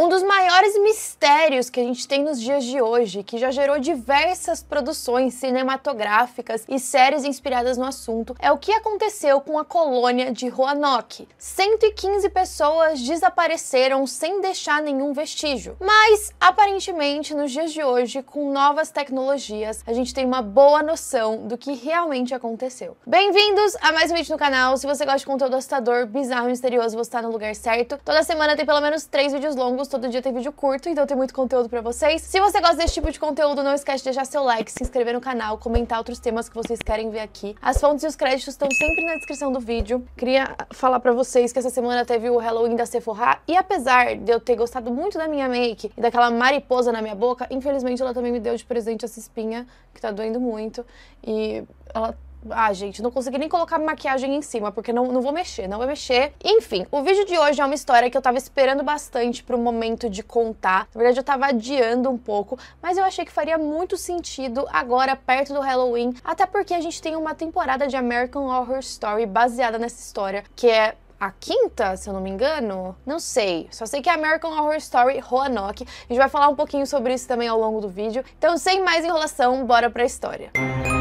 Um dos maiores mistérios que a gente tem nos dias de hoje, que já gerou diversas produções cinematográficas e séries inspiradas no assunto, é o que aconteceu com a colônia de Roanoke. 115 pessoas desapareceram sem deixar nenhum vestígio. Mas, aparentemente, nos dias de hoje, com novas tecnologias, a gente tem uma boa noção do que realmente aconteceu. Bem-vindos a mais um vídeo no canal. Se você gosta de conteúdo assustador, bizarro e misterioso, você está no lugar certo. Toda semana tem pelo menos três vídeos longos todo dia tem vídeo curto, então tem muito conteúdo pra vocês. Se você gosta desse tipo de conteúdo, não esquece de deixar seu like, se inscrever no canal, comentar outros temas que vocês querem ver aqui. As fontes e os créditos estão sempre na descrição do vídeo. Queria falar pra vocês que essa semana teve o Halloween da Sephora, e apesar de eu ter gostado muito da minha make e daquela mariposa na minha boca, infelizmente ela também me deu de presente essa espinha, que tá doendo muito, e ela ah, gente, não consegui nem colocar maquiagem em cima, porque não, não vou mexer, não vou mexer. Enfim, o vídeo de hoje é uma história que eu tava esperando bastante pro momento de contar. Na verdade, eu tava adiando um pouco, mas eu achei que faria muito sentido agora, perto do Halloween. Até porque a gente tem uma temporada de American Horror Story baseada nessa história, que é a quinta, se eu não me engano. Não sei. Só sei que é American Horror Story Roanoke. A gente vai falar um pouquinho sobre isso também ao longo do vídeo. Então, sem mais enrolação, bora pra história. Música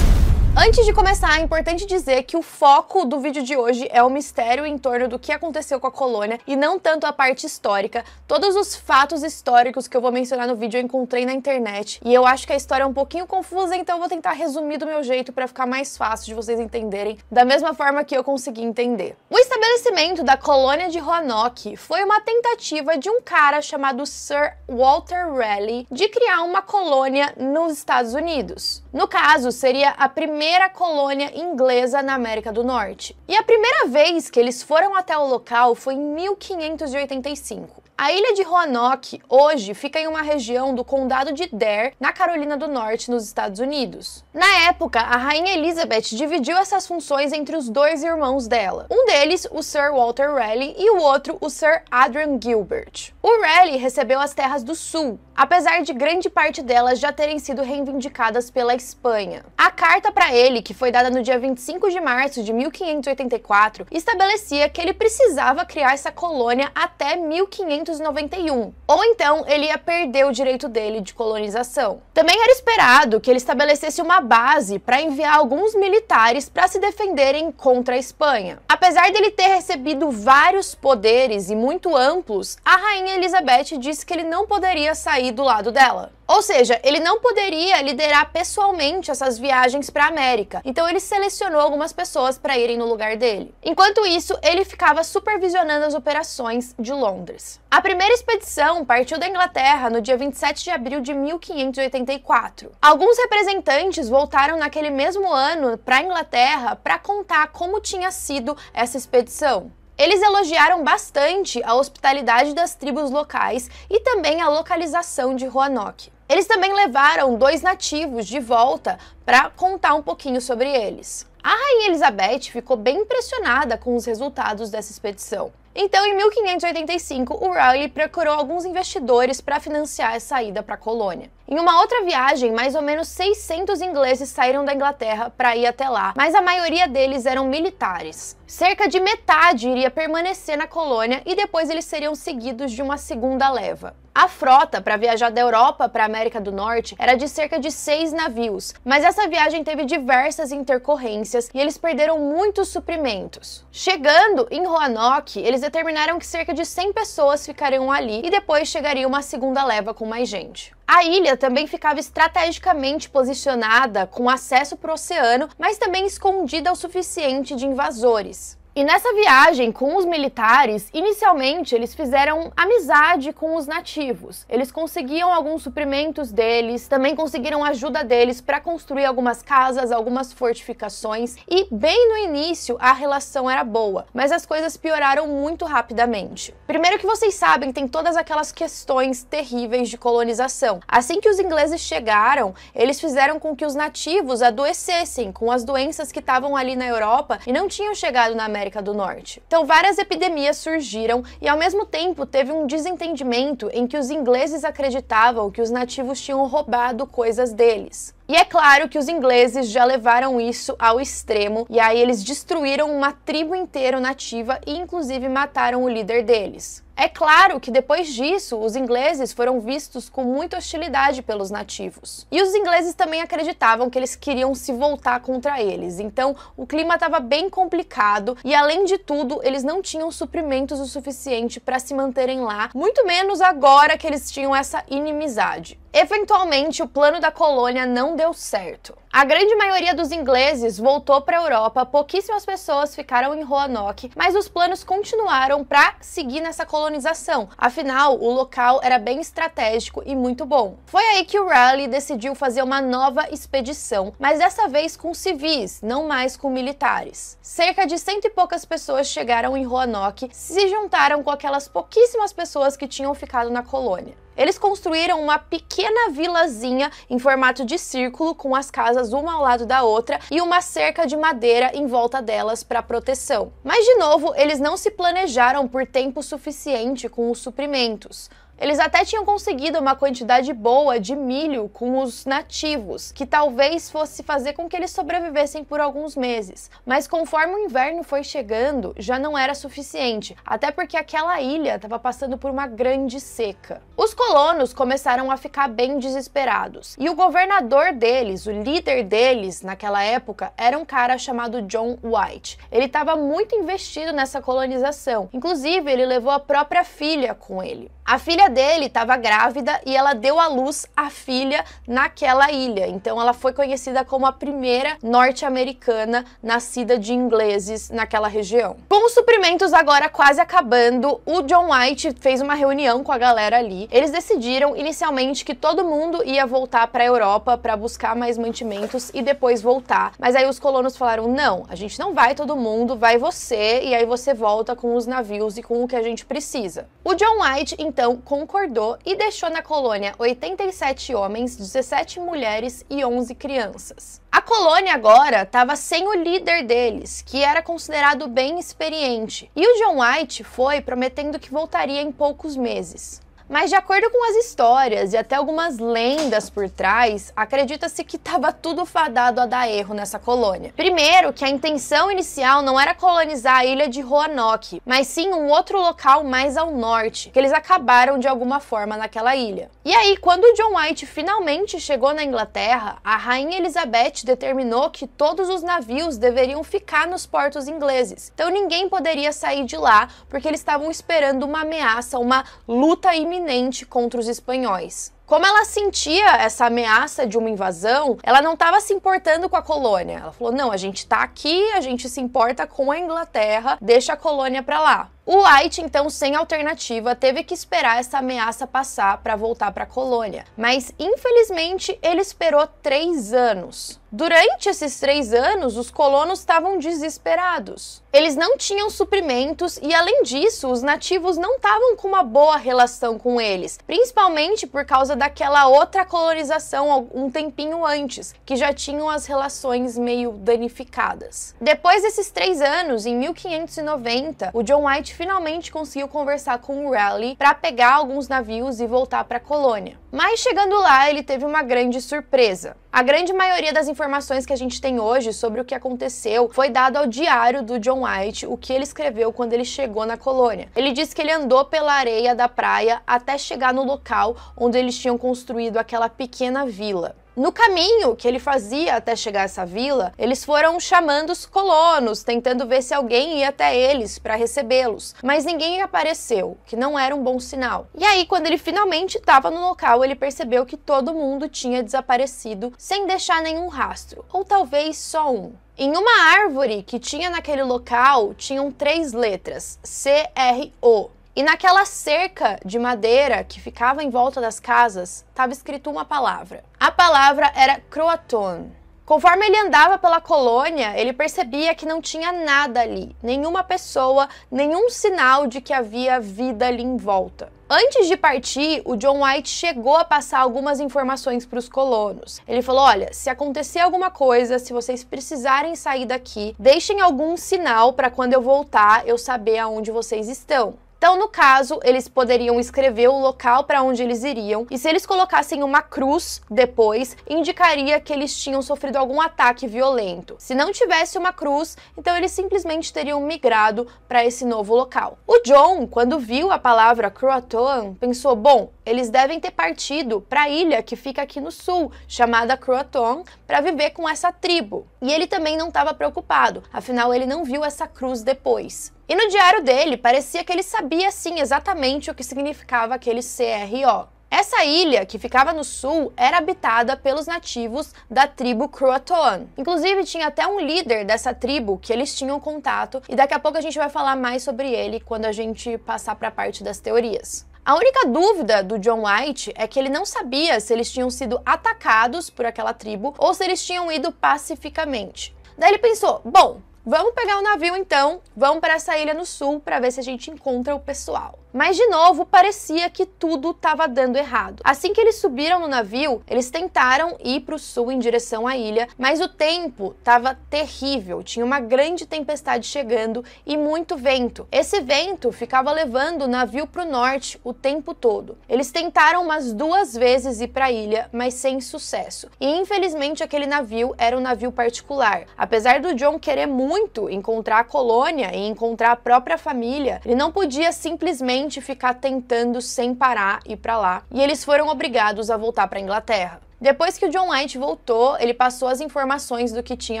Antes de começar, é importante dizer que o foco do vídeo de hoje é o mistério em torno do que aconteceu com a colônia e não tanto a parte histórica. Todos os fatos históricos que eu vou mencionar no vídeo eu encontrei na internet e eu acho que a história é um pouquinho confusa, então eu vou tentar resumir do meu jeito para ficar mais fácil de vocês entenderem, da mesma forma que eu consegui entender. O estabelecimento da colônia de Roanoke foi uma tentativa de um cara chamado Sir Walter Raleigh de criar uma colônia nos Estados Unidos. No caso, seria a primeira primeira colônia inglesa na América do Norte. E a primeira vez que eles foram até o local foi em 1585. A ilha de Roanoke hoje fica em uma região do condado de Dare, na Carolina do Norte, nos Estados Unidos. Na época, a rainha Elizabeth dividiu essas funções entre os dois irmãos dela. Um deles, o Sir Walter Raleigh, e o outro, o Sir Adrian Gilbert. O Raleigh recebeu as terras do sul, apesar de grande parte delas já terem sido reivindicadas pela Espanha. A carta para ele, que foi dada no dia 25 de março de 1584, estabelecia que ele precisava criar essa colônia até 1500 1891, ou então ele ia perder o direito dele de colonização. Também era esperado que ele estabelecesse uma base para enviar alguns militares para se defenderem contra a Espanha. Apesar dele ter recebido vários poderes e muito amplos, a rainha Elizabeth disse que ele não poderia sair do lado dela. Ou seja, ele não poderia liderar pessoalmente essas viagens para a América, então ele selecionou algumas pessoas para irem no lugar dele. Enquanto isso, ele ficava supervisionando as operações de Londres. A primeira expedição partiu da Inglaterra no dia 27 de abril de 1584. Alguns representantes voltaram naquele mesmo ano para a Inglaterra para contar como tinha sido essa expedição. Eles elogiaram bastante a hospitalidade das tribos locais e também a localização de Roanoke. Eles também levaram dois nativos de volta para contar um pouquinho sobre eles. A rainha Elizabeth ficou bem impressionada com os resultados dessa expedição. Então, em 1585, o Raleigh procurou alguns investidores para financiar a saída para a colônia. Em uma outra viagem, mais ou menos 600 ingleses saíram da Inglaterra para ir até lá, mas a maioria deles eram militares. Cerca de metade iria permanecer na colônia e depois eles seriam seguidos de uma segunda leva. A frota para viajar da Europa para a América do Norte era de cerca de seis navios, mas essa viagem teve diversas intercorrências e eles perderam muitos suprimentos. Chegando em Roanoke, eles determinaram que cerca de 100 pessoas ficariam ali e depois chegaria uma segunda leva com mais gente. A ilha também ficava estrategicamente posicionada com acesso para o oceano, mas também escondida o suficiente de invasores. E nessa viagem com os militares, inicialmente eles fizeram amizade com os nativos. Eles conseguiam alguns suprimentos deles, também conseguiram ajuda deles para construir algumas casas, algumas fortificações e bem no início a relação era boa, mas as coisas pioraram muito rapidamente. Primeiro que vocês sabem, tem todas aquelas questões terríveis de colonização. Assim que os ingleses chegaram, eles fizeram com que os nativos adoecessem com as doenças que estavam ali na Europa e não tinham chegado na América América do Norte. Então, várias epidemias surgiram e, ao mesmo tempo, teve um desentendimento em que os ingleses acreditavam que os nativos tinham roubado coisas deles. E é claro que os ingleses já levaram isso ao extremo, e aí eles destruíram uma tribo inteira nativa e, inclusive, mataram o líder deles. É claro que depois disso, os ingleses foram vistos com muita hostilidade pelos nativos. E os ingleses também acreditavam que eles queriam se voltar contra eles. Então, o clima estava bem complicado e além de tudo, eles não tinham suprimentos o suficiente para se manterem lá, muito menos agora que eles tinham essa inimizade. Eventualmente, o plano da colônia não deu certo. A grande maioria dos ingleses voltou para a Europa, pouquíssimas pessoas ficaram em Roanoke, mas os planos continuaram para seguir nessa colonização. Afinal, o local era bem estratégico e muito bom. Foi aí que o Raleigh decidiu fazer uma nova expedição, mas dessa vez com civis, não mais com militares. Cerca de cento e poucas pessoas chegaram em Roanoke, se juntaram com aquelas pouquíssimas pessoas que tinham ficado na colônia. Eles construíram uma pequena vilazinha em formato de círculo, com as casas uma ao lado da outra e uma cerca de madeira em volta delas para proteção. Mas, de novo, eles não se planejaram por tempo suficiente com os suprimentos. Eles até tinham conseguido uma quantidade boa de milho com os nativos, que talvez fosse fazer com que eles sobrevivessem por alguns meses. Mas conforme o inverno foi chegando, já não era suficiente, até porque aquela ilha estava passando por uma grande seca. Os colonos começaram a ficar bem desesperados, e o governador deles, o líder deles naquela época, era um cara chamado John White. Ele estava muito investido nessa colonização, inclusive ele levou a própria filha com ele. A filha filha dele estava grávida e ela deu à luz a filha naquela ilha. Então ela foi conhecida como a primeira norte-americana nascida de ingleses naquela região. Com os suprimentos agora quase acabando, o John White fez uma reunião com a galera ali. Eles decidiram inicialmente que todo mundo ia voltar para a Europa para buscar mais mantimentos e depois voltar. Mas aí os colonos falaram: "Não, a gente não vai todo mundo, vai você e aí você volta com os navios e com o que a gente precisa". O John White então concordou e deixou na colônia 87 homens, 17 mulheres e 11 crianças. A colônia agora estava sem o líder deles, que era considerado bem experiente, e o John White foi prometendo que voltaria em poucos meses. Mas de acordo com as histórias e até algumas lendas por trás, acredita-se que estava tudo fadado a dar erro nessa colônia. Primeiro, que a intenção inicial não era colonizar a ilha de Roanoke, mas sim um outro local mais ao norte, que eles acabaram de alguma forma naquela ilha. E aí, quando John White finalmente chegou na Inglaterra, a rainha Elizabeth determinou que todos os navios deveriam ficar nos portos ingleses. Então ninguém poderia sair de lá, porque eles estavam esperando uma ameaça, uma luta iminente iminente contra os espanhóis. Como ela sentia essa ameaça de uma invasão, ela não estava se importando com a colônia. Ela falou: não, a gente está aqui, a gente se importa com a Inglaterra, deixa a colônia para lá. O White, então, sem alternativa, teve que esperar essa ameaça passar para voltar para a colônia. Mas, infelizmente, ele esperou três anos. Durante esses três anos, os colonos estavam desesperados. Eles não tinham suprimentos e, além disso, os nativos não estavam com uma boa relação com eles, principalmente por causa daquela outra colonização um tempinho antes, que já tinham as relações meio danificadas. Depois desses três anos, em 1590, o John White finalmente conseguiu conversar com o Raleigh para pegar alguns navios e voltar para a colônia. Mas chegando lá, ele teve uma grande surpresa. A grande maioria das informações que a gente tem hoje sobre o que aconteceu foi dado ao diário do John White, o que ele escreveu quando ele chegou na colônia. Ele disse que ele andou pela areia da praia até chegar no local onde eles tinham construído aquela pequena vila. No caminho que ele fazia até chegar a essa vila, eles foram chamando os colonos, tentando ver se alguém ia até eles para recebê-los, mas ninguém apareceu, que não era um bom sinal. E aí, quando ele finalmente estava no local, ele percebeu que todo mundo tinha desaparecido sem deixar nenhum rastro, ou talvez só um. Em uma árvore que tinha naquele local, tinham três letras: C-R-O e naquela cerca de madeira que ficava em volta das casas, estava escrito uma palavra. A palavra era croaton. Conforme ele andava pela colônia, ele percebia que não tinha nada ali, nenhuma pessoa, nenhum sinal de que havia vida ali em volta. Antes de partir, o John White chegou a passar algumas informações para os colonos. Ele falou: olha, se acontecer alguma coisa, se vocês precisarem sair daqui, deixem algum sinal para quando eu voltar eu saber aonde vocês estão. Então, no caso, eles poderiam escrever o local para onde eles iriam, e se eles colocassem uma cruz depois, indicaria que eles tinham sofrido algum ataque violento. Se não tivesse uma cruz, então eles simplesmente teriam migrado para esse novo local. O John, quando viu a palavra Croatoan, pensou: bom, eles devem ter partido para a ilha que fica aqui no sul, chamada Croaton, para viver com essa tribo. E ele também não estava preocupado, afinal ele não viu essa cruz depois. E no diário dele parecia que ele sabia sim exatamente o que significava aquele CRO. Essa ilha, que ficava no sul, era habitada pelos nativos da tribo Croaton. Inclusive, tinha até um líder dessa tribo que eles tinham contato, e daqui a pouco a gente vai falar mais sobre ele quando a gente passar para a parte das teorias. A única dúvida do John White é que ele não sabia se eles tinham sido atacados por aquela tribo ou se eles tinham ido pacificamente. Daí ele pensou: bom, Vamos pegar o navio então, vamos para essa ilha no sul para ver se a gente encontra o pessoal. Mas de novo, parecia que tudo estava dando errado. Assim que eles subiram no navio, eles tentaram ir para o sul em direção à ilha, mas o tempo estava terrível. Tinha uma grande tempestade chegando e muito vento. Esse vento ficava levando o navio para o norte o tempo todo. Eles tentaram umas duas vezes ir para a ilha, mas sem sucesso. E infelizmente aquele navio era um navio particular. Apesar do John querer muito muito encontrar a colônia e encontrar a própria família. Ele não podia simplesmente ficar tentando sem parar ir para lá. E eles foram obrigados a voltar para Inglaterra. Depois que o John White voltou, ele passou as informações do que tinha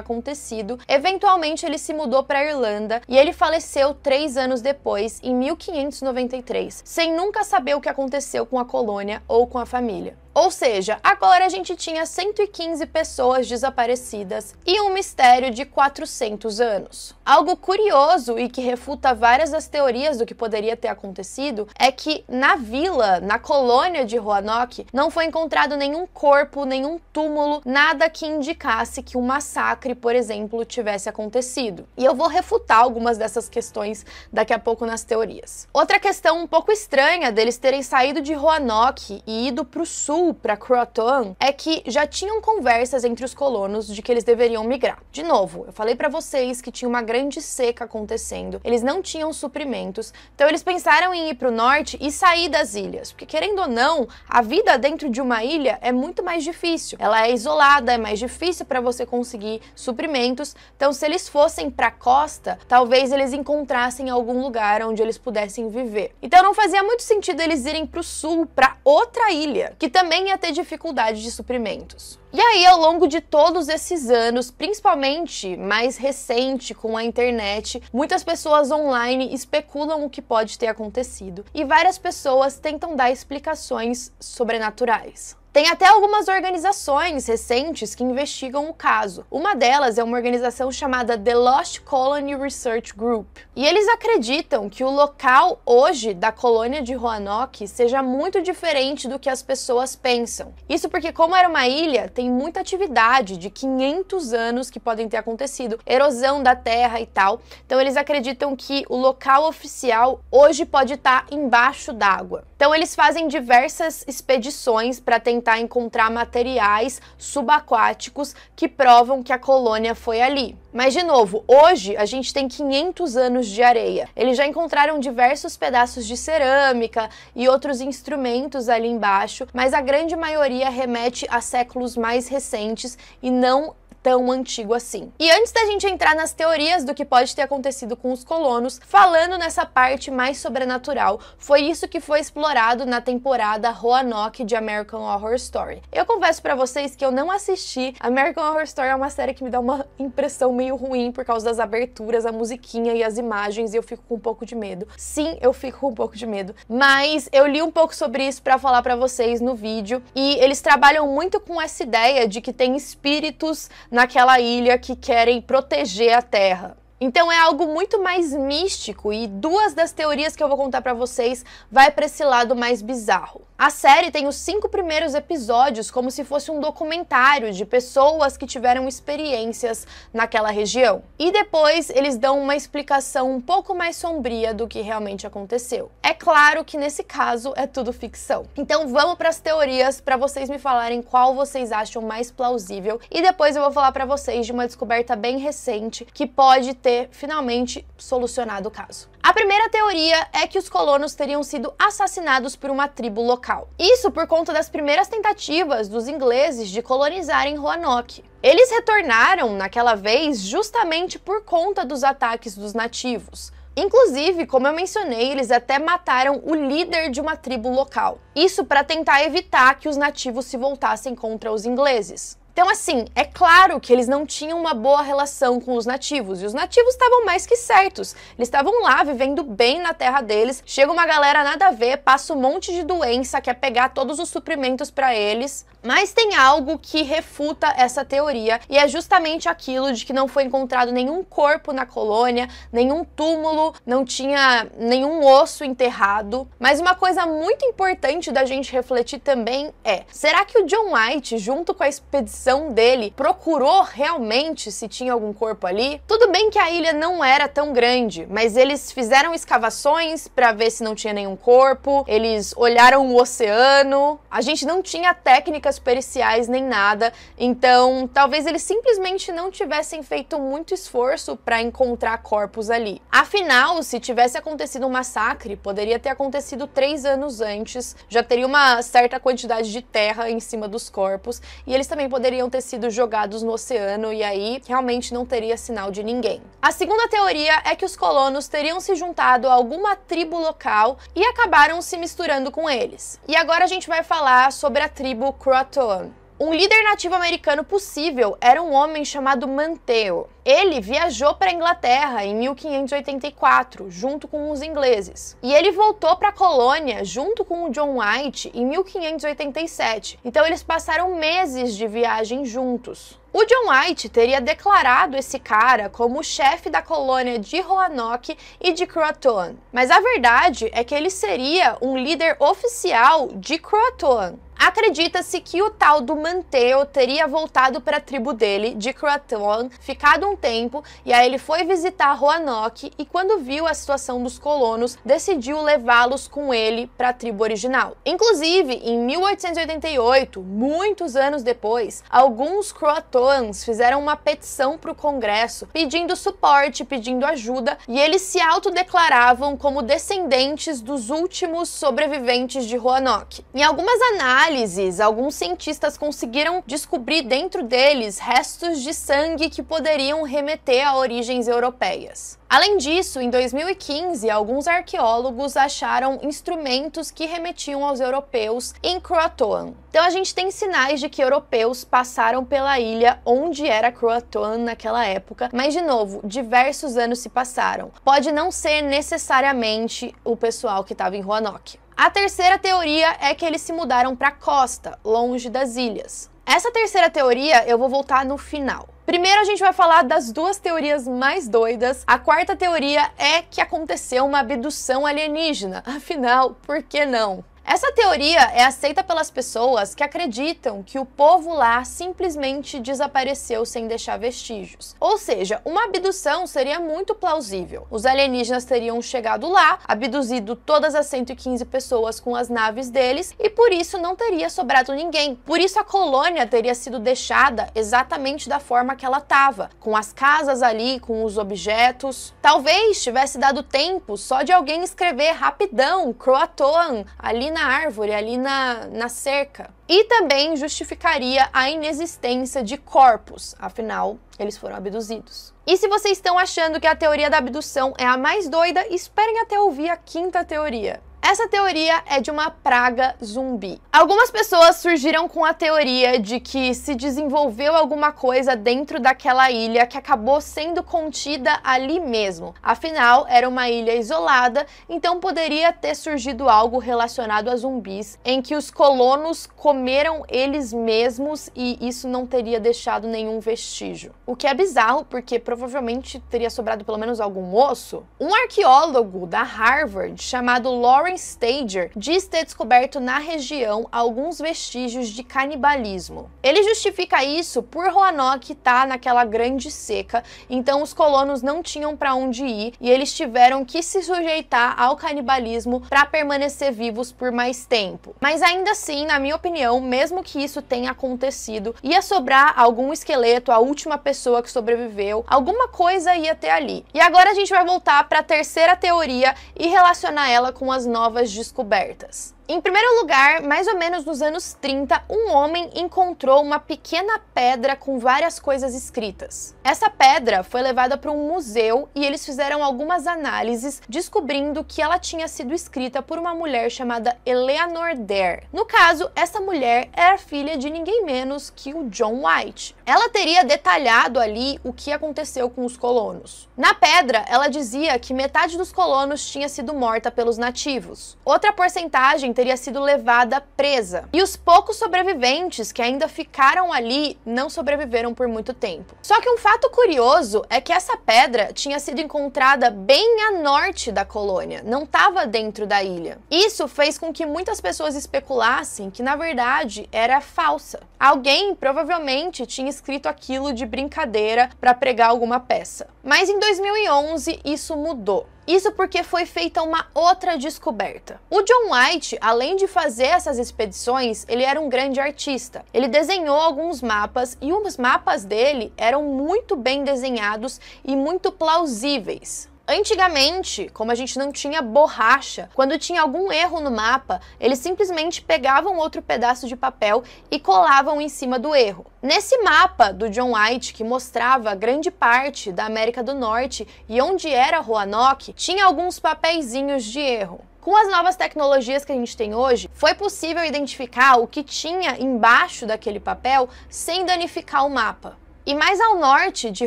acontecido. Eventualmente, ele se mudou para Irlanda e ele faleceu três anos depois, em 1593, sem nunca saber o que aconteceu com a colônia ou com a família. Ou seja, agora a gente tinha 115 pessoas desaparecidas e um mistério de 400 anos. Algo curioso e que refuta várias das teorias do que poderia ter acontecido é que na vila, na colônia de Roanoke, não foi encontrado nenhum corpo, nenhum túmulo, nada que indicasse que um massacre, por exemplo, tivesse acontecido. E eu vou refutar algumas dessas questões daqui a pouco nas teorias. Outra questão um pouco estranha deles terem saído de Roanoke e ido para o sul para Croatoan é que já tinham conversas entre os colonos de que eles deveriam migrar. De novo, eu falei para vocês que tinha uma grande seca acontecendo, eles não tinham suprimentos, então eles pensaram em ir para o norte e sair das ilhas, porque querendo ou não, a vida dentro de uma ilha é muito mais difícil. Ela é isolada, é mais difícil para você conseguir suprimentos. Então, se eles fossem para a costa, talvez eles encontrassem algum lugar onde eles pudessem viver. Então, não fazia muito sentido eles irem para o sul, para outra ilha, que também também ia ter dificuldade de suprimentos. E aí, ao longo de todos esses anos, principalmente mais recente com a internet, muitas pessoas online especulam o que pode ter acontecido e várias pessoas tentam dar explicações sobrenaturais. Tem até algumas organizações recentes que investigam o caso. Uma delas é uma organização chamada The Lost Colony Research Group. E eles acreditam que o local hoje da colônia de Roanoke seja muito diferente do que as pessoas pensam. Isso porque, como era uma ilha, tem muita atividade de 500 anos que podem ter acontecido, erosão da terra e tal. Então, eles acreditam que o local oficial hoje pode estar embaixo d'água. Então eles fazem diversas expedições para tentar encontrar materiais subaquáticos que provam que a colônia foi ali. Mas de novo, hoje a gente tem 500 anos de areia. Eles já encontraram diversos pedaços de cerâmica e outros instrumentos ali embaixo, mas a grande maioria remete a séculos mais recentes e não tão antigo assim. E antes da gente entrar nas teorias do que pode ter acontecido com os colonos, falando nessa parte mais sobrenatural, foi isso que foi explorado na temporada Roanoke de American Horror Story. Eu confesso para vocês que eu não assisti. American Horror Story é uma série que me dá uma impressão meio ruim por causa das aberturas, a musiquinha e as imagens, e eu fico com um pouco de medo. Sim, eu fico com um pouco de medo, mas eu li um pouco sobre isso para falar para vocês no vídeo e eles trabalham muito com essa ideia de que tem espíritos naquela ilha que querem proteger a Terra. Então é algo muito mais místico e duas das teorias que eu vou contar para vocês vai para esse lado mais bizarro. A série tem os cinco primeiros episódios como se fosse um documentário de pessoas que tiveram experiências naquela região. E depois eles dão uma explicação um pouco mais sombria do que realmente aconteceu. É claro que nesse caso é tudo ficção. Então vamos para as teorias para vocês me falarem qual vocês acham mais plausível e depois eu vou falar para vocês de uma descoberta bem recente que pode ter finalmente solucionado o caso. A primeira teoria é que os colonos teriam sido assassinados por uma tribo local. Isso por conta das primeiras tentativas dos ingleses de colonizarem Roanoke. Eles retornaram naquela vez justamente por conta dos ataques dos nativos. Inclusive, como eu mencionei, eles até mataram o líder de uma tribo local. Isso para tentar evitar que os nativos se voltassem contra os ingleses. Então, assim, é claro que eles não tinham uma boa relação com os nativos, e os nativos estavam mais que certos. Eles estavam lá vivendo bem na terra deles. Chega uma galera nada a ver, passa um monte de doença, quer pegar todos os suprimentos para eles. Mas tem algo que refuta essa teoria, e é justamente aquilo de que não foi encontrado nenhum corpo na colônia, nenhum túmulo, não tinha nenhum osso enterrado. Mas uma coisa muito importante da gente refletir também é: será que o John White, junto com a expedição dele procurou realmente se tinha algum corpo ali. Tudo bem que a ilha não era tão grande, mas eles fizeram escavações para ver se não tinha nenhum corpo, eles olharam o oceano. A gente não tinha técnicas periciais nem nada, então talvez eles simplesmente não tivessem feito muito esforço para encontrar corpos ali. Afinal, se tivesse acontecido um massacre, poderia ter acontecido três anos antes, já teria uma certa quantidade de terra em cima dos corpos e eles também poderiam poderiam ter sido jogados no oceano e aí realmente não teria sinal de ninguém. A segunda teoria é que os colonos teriam se juntado a alguma tribo local e acabaram se misturando com eles. E agora a gente vai falar sobre a tribo Croton. Um líder nativo americano possível era um homem chamado Manteo. Ele viajou para a Inglaterra em 1584, junto com os ingleses. E ele voltou para a colônia junto com o John White em 1587. Então eles passaram meses de viagem juntos. O John White teria declarado esse cara como chefe da colônia de Roanoke e de Croatoan, mas a verdade é que ele seria um líder oficial de Croatoan. Acredita-se que o tal do Manteo teria voltado para a tribo dele, de Croatan, ficado um tempo, e aí ele foi visitar Roanoke e quando viu a situação dos colonos, decidiu levá-los com ele para a tribo original. Inclusive, em 1888, muitos anos depois, alguns Croatoans fizeram uma petição para o Congresso pedindo suporte, pedindo ajuda, e eles se autodeclaravam como descendentes dos últimos sobreviventes de Roanoke. Em algumas análises análises, alguns cientistas conseguiram descobrir dentro deles restos de sangue que poderiam remeter a origens europeias. Além disso, em 2015, alguns arqueólogos acharam instrumentos que remetiam aos europeus em Croatoan. Então a gente tem sinais de que europeus passaram pela ilha onde era Croatoan naquela época, mas de novo, diversos anos se passaram. Pode não ser necessariamente o pessoal que estava em Roanoke. A terceira teoria é que eles se mudaram para a costa, longe das ilhas. Essa terceira teoria eu vou voltar no final. Primeiro a gente vai falar das duas teorias mais doidas. A quarta teoria é que aconteceu uma abdução alienígena. Afinal, por que não? Essa teoria é aceita pelas pessoas que acreditam que o povo lá simplesmente desapareceu sem deixar vestígios. Ou seja, uma abdução seria muito plausível. Os alienígenas teriam chegado lá, abduzido todas as 115 pessoas com as naves deles e por isso não teria sobrado ninguém. Por isso a colônia teria sido deixada exatamente da forma que ela estava, com as casas ali, com os objetos. Talvez tivesse dado tempo só de alguém escrever rapidão Croatoan ali na na árvore, ali na, na cerca. E também justificaria a inexistência de corpos, afinal, eles foram abduzidos. E se vocês estão achando que a teoria da abdução é a mais doida, esperem até ouvir a quinta teoria. Essa teoria é de uma praga zumbi. Algumas pessoas surgiram com a teoria de que se desenvolveu alguma coisa dentro daquela ilha que acabou sendo contida ali mesmo. Afinal, era uma ilha isolada, então poderia ter surgido algo relacionado a zumbis em que os colonos comeram eles mesmos e isso não teria deixado nenhum vestígio. O que é bizarro porque provavelmente teria sobrado pelo menos algum osso. Um arqueólogo da Harvard chamado Lawrence Warren Stager diz ter descoberto na região alguns vestígios de canibalismo. Ele justifica isso por Roanoke estar tá naquela grande seca, então os colonos não tinham para onde ir e eles tiveram que se sujeitar ao canibalismo para permanecer vivos por mais tempo. Mas ainda assim, na minha opinião, mesmo que isso tenha acontecido, ia sobrar algum esqueleto, a última pessoa que sobreviveu, alguma coisa ia ter ali. E agora a gente vai voltar para a terceira teoria e relacionar ela com as novas novas descobertas. Em primeiro lugar, mais ou menos nos anos 30, um homem encontrou uma pequena pedra com várias coisas escritas. Essa pedra foi levada para um museu e eles fizeram algumas análises, descobrindo que ela tinha sido escrita por uma mulher chamada Eleanor Dare. No caso, essa mulher era filha de ninguém menos que o John White. Ela teria detalhado ali o que aconteceu com os colonos. Na pedra, ela dizia que metade dos colonos tinha sido morta pelos nativos. Outra porcentagem teria sido levada presa. E os poucos sobreviventes que ainda ficaram ali não sobreviveram por muito tempo. Só que um fato curioso é que essa pedra tinha sido encontrada bem a norte da colônia, não estava dentro da ilha. Isso fez com que muitas pessoas especulassem que na verdade era falsa. Alguém provavelmente tinha escrito aquilo de brincadeira para pregar alguma peça. Mas em 2011 isso mudou. Isso porque foi feita uma outra descoberta. O John White, além de fazer essas expedições, ele era um grande artista. Ele desenhou alguns mapas e os mapas dele eram muito bem desenhados e muito plausíveis. Antigamente, como a gente não tinha borracha, quando tinha algum erro no mapa, eles simplesmente pegavam outro pedaço de papel e colavam em cima do erro. Nesse mapa do John White, que mostrava grande parte da América do Norte e onde era Roanoke, tinha alguns papeizinhos de erro. Com as novas tecnologias que a gente tem hoje, foi possível identificar o que tinha embaixo daquele papel sem danificar o mapa. E mais ao norte de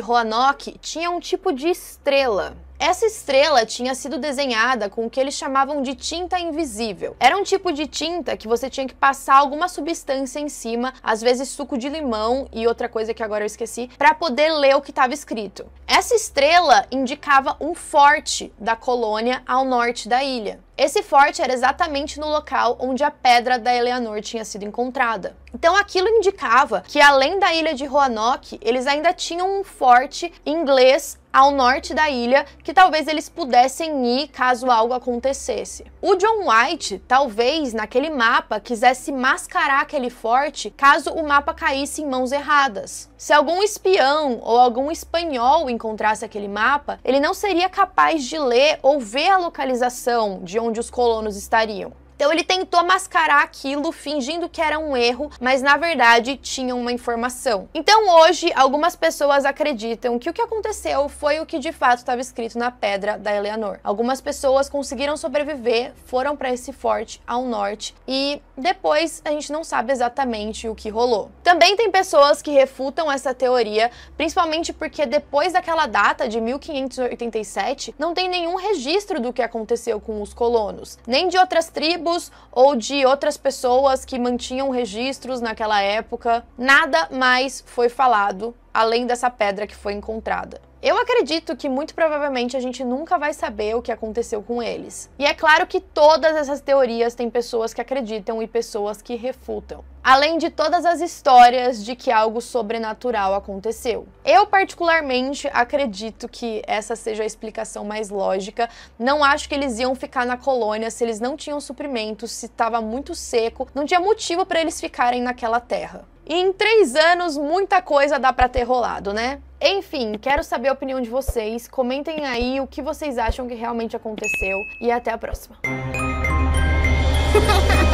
Roanoke tinha um tipo de estrela. Essa estrela tinha sido desenhada com o que eles chamavam de tinta invisível. Era um tipo de tinta que você tinha que passar alguma substância em cima, às vezes suco de limão e outra coisa que agora eu esqueci, para poder ler o que estava escrito. Essa estrela indicava um forte da colônia ao norte da ilha. Esse forte era exatamente no local onde a pedra da Eleanor tinha sido encontrada. Então aquilo indicava que além da ilha de Roanoke, eles ainda tinham um forte inglês ao norte da ilha que talvez eles pudessem ir caso algo acontecesse. O John White, talvez naquele mapa, quisesse mascarar aquele forte caso o mapa caísse em mãos erradas. Se algum espião ou algum espanhol encontrasse aquele mapa, ele não seria capaz de ler ou ver a localização de onde os colonos estariam. Então ele tentou mascarar aquilo fingindo que era um erro, mas na verdade tinha uma informação. Então hoje algumas pessoas acreditam que o que aconteceu foi o que de fato estava escrito na pedra da Eleanor. Algumas pessoas conseguiram sobreviver, foram para esse forte ao norte e depois a gente não sabe exatamente o que rolou. Também tem pessoas que refutam essa teoria, principalmente porque depois daquela data de 1587 não tem nenhum registro do que aconteceu com os colonos, nem de outras tribos tribos ou de outras pessoas que mantinham registros naquela época, nada mais foi falado além dessa pedra que foi encontrada. Eu acredito que muito provavelmente a gente nunca vai saber o que aconteceu com eles. E é claro que todas essas teorias têm pessoas que acreditam e pessoas que refutam. Além de todas as histórias de que algo sobrenatural aconteceu. Eu, particularmente, acredito que essa seja a explicação mais lógica. Não acho que eles iam ficar na colônia se eles não tinham suprimentos, se estava muito seco, não tinha motivo para eles ficarem naquela terra. E em três anos, muita coisa dá para ter rolado, né? Enfim, quero saber a opinião de vocês. Comentem aí o que vocês acham que realmente aconteceu. E até a próxima.